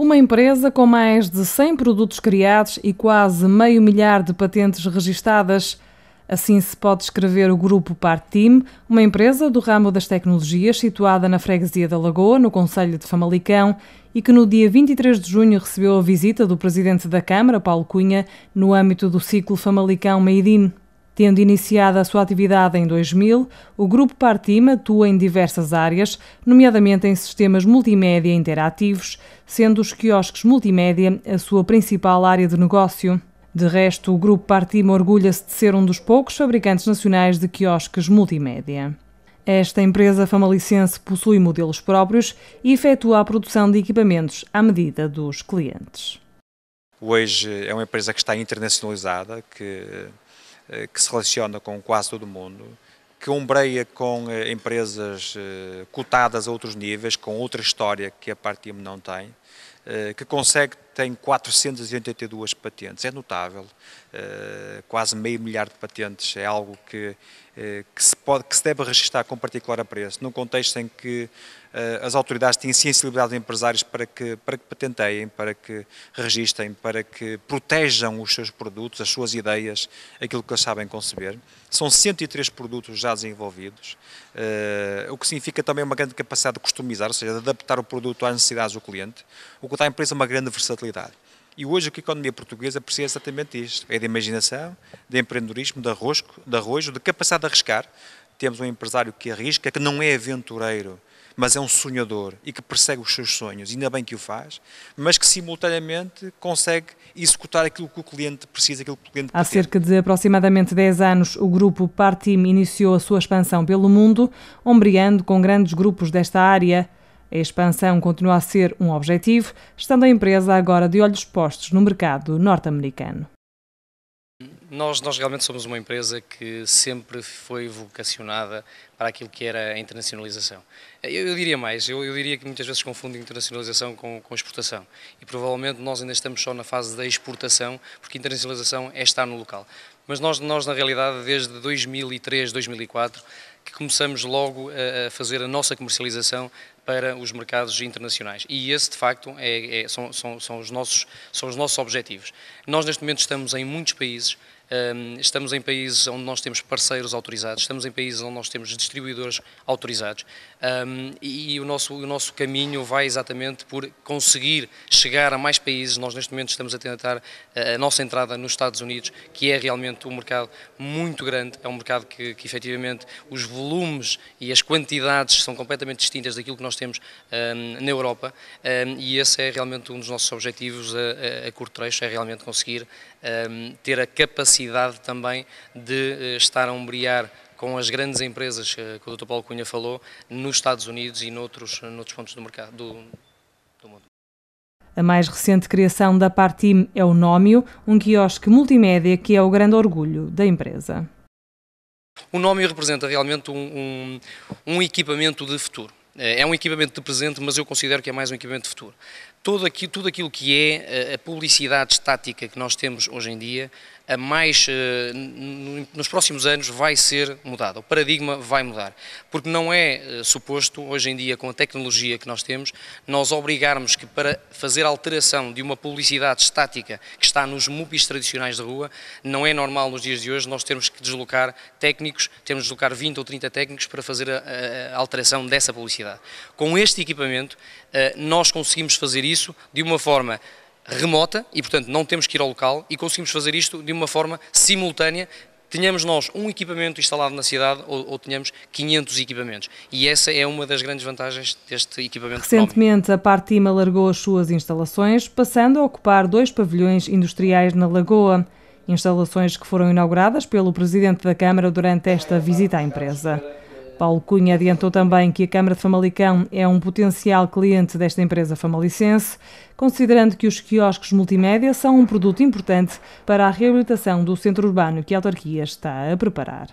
Uma empresa com mais de 100 produtos criados e quase meio milhar de patentes registadas. Assim se pode escrever o grupo Partim, uma empresa do ramo das tecnologias situada na freguesia da Lagoa, no Conselho de Famalicão, e que no dia 23 de junho recebeu a visita do presidente da Câmara, Paulo Cunha, no âmbito do ciclo Famalicão Made in. Tendo iniciado a sua atividade em 2000, o Grupo Partima atua em diversas áreas, nomeadamente em sistemas multimédia interativos, sendo os quiosques multimédia a sua principal área de negócio. De resto, o Grupo Partima orgulha-se de ser um dos poucos fabricantes nacionais de quiosques multimédia. Esta empresa famalicense possui modelos próprios e efetua a produção de equipamentos à medida dos clientes. Hoje é uma empresa que está internacionalizada, que eh, que se relaciona com quase todo o mundo, que ombreia com eh, empresas eh, cotadas a outros níveis, com outra história que a Partim não tem, que consegue tem 482 patentes, é notável, eh, quase meio milhar de patentes, é algo que, eh, que, se, pode, que se deve registrar com particular apreço, num contexto em que eh, as autoridades têm sensibilidade de empresários para que, para que patenteiem, para que registrem, para que protejam os seus produtos, as suas ideias, aquilo que eles sabem conceber. São 103 produtos já desenvolvidos, o que significa também uma grande capacidade de customizar, ou seja, de adaptar o produto às necessidades do cliente, o que dá à empresa uma grande versatilidade realidade. E hoje o que a economia portuguesa precisa é exatamente isto: é de imaginação, de empreendedorismo, de, arrosco, de arrojo, de capacidade de arriscar. Temos um empresário que arrisca, que não é aventureiro, mas é um sonhador e que persegue os seus sonhos, ainda bem que o faz, mas que simultaneamente consegue executar aquilo que o cliente precisa, aquilo que o cliente Há pretende. cerca de aproximadamente 10 anos, o grupo Partim iniciou a sua expansão pelo mundo, ombreando com grandes grupos desta área. A expansão continua a ser um objetivo, estando a empresa agora de olhos postos no mercado norte-americano. Nós, nós, realmente somos uma empresa que sempre foi vocacionada para aquilo que era a internacionalização. Eu, eu diria mais, eu, eu, diria que muitas vezes confundem internacionalização com, com, exportação e provavelmente nós ainda estamos só na fase da exportação, porque internacionalização é estar no local. Mas nós, nós na realidade, desde 2003, 2004, que começamos logo a, fazer a nossa comercialização para os mercados internacionais. E esse, de facto, é, é, são, são, são, os nossos, são os nossos objetivos. Nós, neste momento, estamos em muitos países, estamos em países onde nós temos parceiros autorizados, estamos em países onde nós temos distribuidores autorizados e o nosso, o nosso caminho vai exatamente por conseguir chegar a mais países. Nós neste momento estamos a tentar a nossa entrada nos Estados Unidos, que é realmente um mercado muito grande, é um mercado que, que efetivamente os volumes e as quantidades são completamente distintas daquilo que nós temos na Europa e esse é realmente um dos nossos objetivos a, a, a curto trecho, é realmente conseguir ter a capacidade necessidade também de eh, estar a umbriar com as grandes empresas eh, que o Dr. Paulo Cunha falou, nos Estados Unidos e noutros, eh, noutros pontos do mercado do, do mundo. A mais recente criação da Partim é o Nómio, um quiosque multimédia que é o grande orgulho da empresa. O Nómio representa realmente um, um, um equipamento de futuro. É um equipamento de presente, mas eu considero que é mais um equipamento de futuro. Tudo aquilo, tudo aquilo que é a publicidade estática que nós temos hoje em dia a mais, eh, nos próximos anos vai ser mudada, o paradigma vai mudar, porque não é eh, suposto, hoje em dia, com a tecnologia que nós temos, nós obrigarmos que para fazer alteração de uma publicidade estática que está nos MUPIs tradicionais de rua, não é normal nos dias de hoje nós termos que deslocar técnicos, temos de deslocar 20 ou 30 técnicos para fazer a alteração dessa publicidade. Com este equipamento, eh, nós conseguimos fazer isso de uma forma remota e, portanto, não temos que ir ao local e conseguimos fazer isto de uma forma simultânea, tenhamos nós um equipamento instalado na cidade ou, ou tenhamos 500 equipamentos. E essa é uma das grandes vantagens deste equipamento. Recentemente, a Partima largou as suas instalações, passando a ocupar dois pavilhões industriais na Lagoa. Instalações que foram inauguradas pelo Presidente da Câmara durante esta visita à empresa. Paulo Cunha adiantou também que a Câmara de Famalicão é um potencial cliente desta empresa famalicense, considerando que os quiosques multimédia são um produto importante para a reabilitação do centro urbano que a autarquia está a preparar.